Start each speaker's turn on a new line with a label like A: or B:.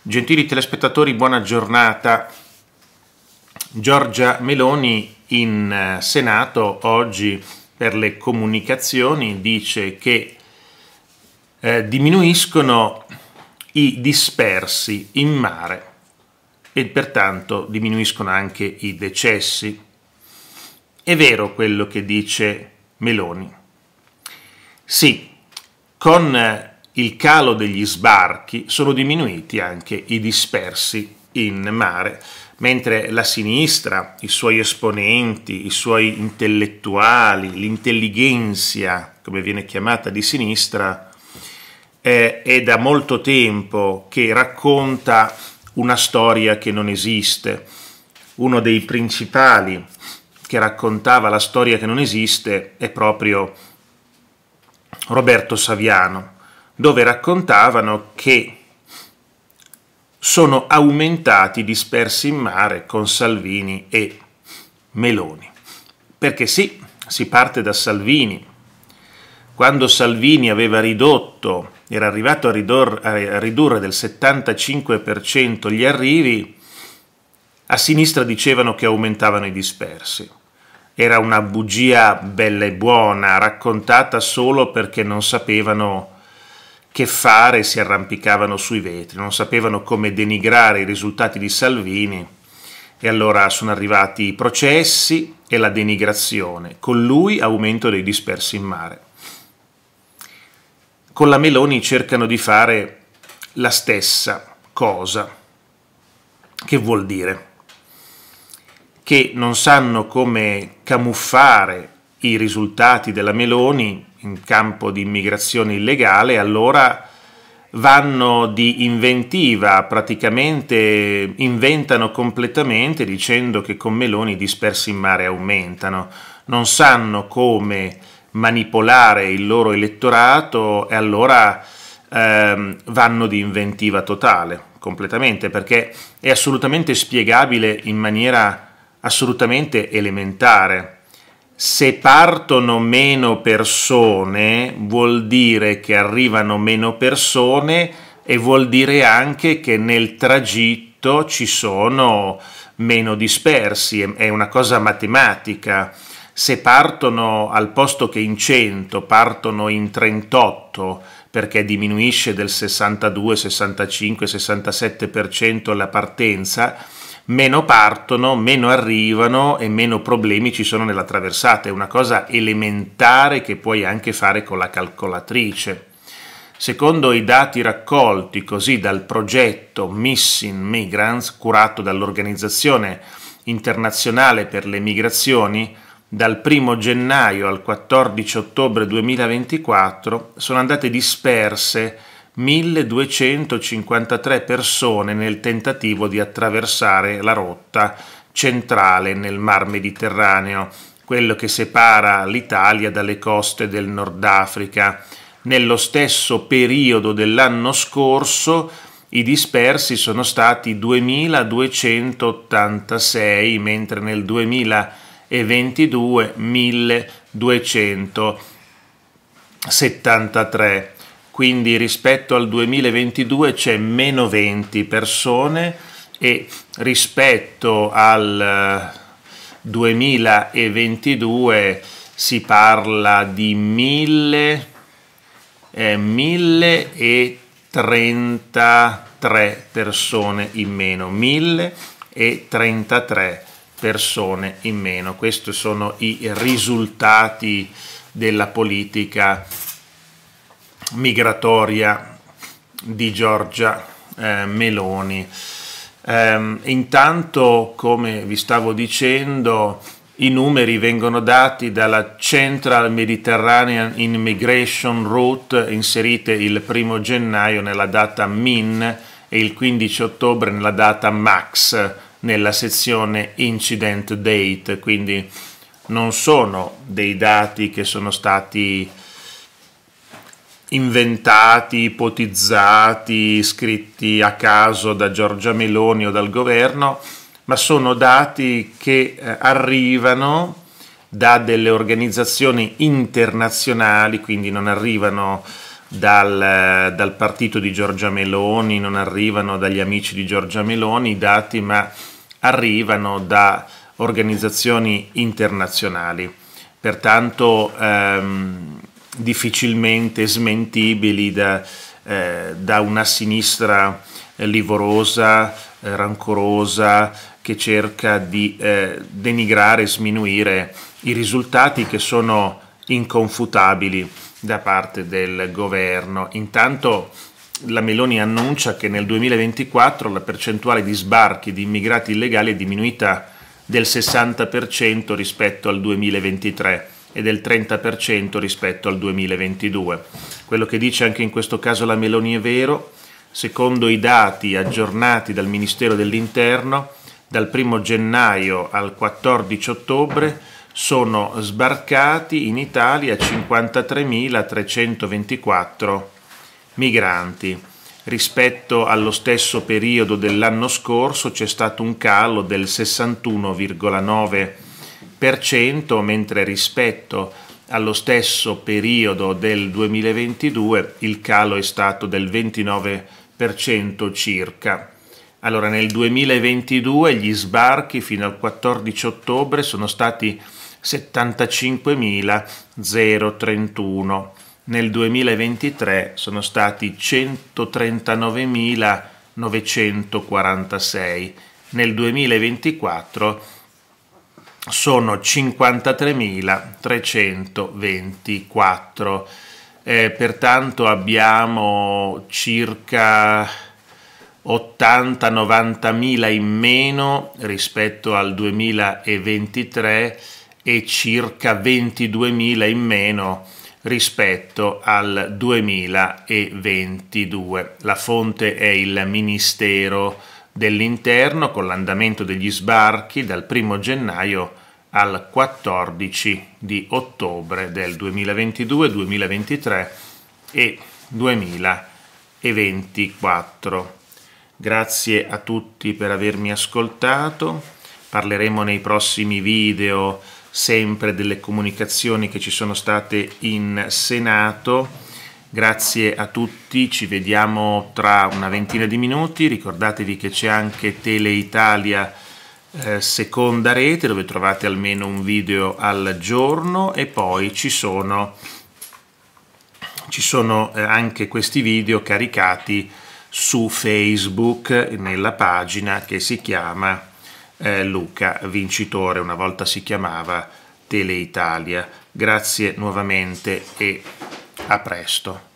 A: Gentili telespettatori, buona giornata. Giorgia Meloni in eh, Senato oggi per le comunicazioni dice che eh, diminuiscono i dispersi in mare e pertanto diminuiscono anche i decessi. È vero quello che dice Meloni. Sì, con il calo degli sbarchi, sono diminuiti anche i dispersi in mare, mentre la sinistra, i suoi esponenti, i suoi intellettuali, l'intelligenza, come viene chiamata di sinistra, eh, è da molto tempo che racconta una storia che non esiste. Uno dei principali che raccontava la storia che non esiste è proprio Roberto Saviano dove raccontavano che sono aumentati dispersi in mare con Salvini e Meloni. Perché sì, si parte da Salvini. Quando Salvini aveva ridotto, era arrivato a, ridor, a ridurre del 75% gli arrivi, a sinistra dicevano che aumentavano i dispersi. Era una bugia bella e buona, raccontata solo perché non sapevano che fare si arrampicavano sui vetri, non sapevano come denigrare i risultati di Salvini e allora sono arrivati i processi e la denigrazione, con lui aumento dei dispersi in mare. Con la Meloni cercano di fare la stessa cosa. Che vuol dire? Che non sanno come camuffare i risultati della Meloni in campo di immigrazione illegale, allora vanno di inventiva, praticamente inventano completamente dicendo che con Meloni i dispersi in mare aumentano, non sanno come manipolare il loro elettorato e allora ehm, vanno di inventiva totale, completamente, perché è assolutamente spiegabile in maniera assolutamente elementare se partono meno persone vuol dire che arrivano meno persone e vuol dire anche che nel tragitto ci sono meno dispersi, è una cosa matematica. Se partono al posto che in 100 partono in 38 perché diminuisce del 62, 65, 67% la partenza, meno partono, meno arrivano e meno problemi ci sono nella traversata. È una cosa elementare che puoi anche fare con la calcolatrice. Secondo i dati raccolti così dal progetto Missing Migrants, curato dall'Organizzazione internazionale per le migrazioni, dal 1 gennaio al 14 ottobre 2024 sono andate disperse 1253 persone nel tentativo di attraversare la rotta centrale nel Mar Mediterraneo, quello che separa l'Italia dalle coste del Nord Africa. Nello stesso periodo dell'anno scorso i dispersi sono stati 2286, mentre nel 2022 1273 quindi rispetto al 2022 c'è meno 20 persone e rispetto al 2022 eh, si parla di 1000, eh, 1033 persone in meno, 1033 persone in meno. Questi sono i risultati della politica migratoria di Giorgia eh, Meloni. Ehm, intanto, come vi stavo dicendo, i numeri vengono dati dalla Central Mediterranean Immigration Route, inserite il primo gennaio nella data MIN e il 15 ottobre nella data MAX, nella sezione Incident Date, quindi non sono dei dati che sono stati inventati, ipotizzati, scritti a caso da Giorgia Meloni o dal governo, ma sono dati che eh, arrivano da delle organizzazioni internazionali, quindi non arrivano dal, eh, dal, partito di Giorgia Meloni, non arrivano dagli amici di Giorgia Meloni i dati, ma arrivano da organizzazioni internazionali. Pertanto ehm, difficilmente smentibili da, eh, da una sinistra livorosa, eh, rancorosa, che cerca di eh, denigrare e sminuire i risultati che sono inconfutabili da parte del governo. Intanto la Meloni annuncia che nel 2024 la percentuale di sbarchi di immigrati illegali è diminuita del 60% rispetto al 2023 e del 30% rispetto al 2022. Quello che dice anche in questo caso la Meloni è vero, secondo i dati aggiornati dal Ministero dell'Interno, dal 1 gennaio al 14 ottobre sono sbarcati in Italia 53.324 migranti. Rispetto allo stesso periodo dell'anno scorso c'è stato un calo del 61,9% mentre rispetto allo stesso periodo del 2022 il calo è stato del 29% circa. Allora, nel 2022 gli sbarchi fino al 14 ottobre sono stati 75.031, nel 2023 sono stati 139.946, nel 2024 sono 53.324. Eh, pertanto abbiamo circa 80-90 in meno rispetto al 2023 e circa 22.000 in meno rispetto al 2022. La fonte è il Ministero dell'interno con l'andamento degli sbarchi dal 1 gennaio al 14 di ottobre del 2022, 2023 e 2024. Grazie a tutti per avermi ascoltato, parleremo nei prossimi video sempre delle comunicazioni che ci sono state in Senato Grazie a tutti, ci vediamo tra una ventina di minuti. Ricordatevi che c'è anche Tele Italia eh, seconda rete dove trovate almeno un video al giorno e poi ci sono, ci sono eh, anche questi video caricati su Facebook nella pagina che si chiama eh, Luca Vincitore, una volta si chiamava Tele Italia. Grazie nuovamente e a presto.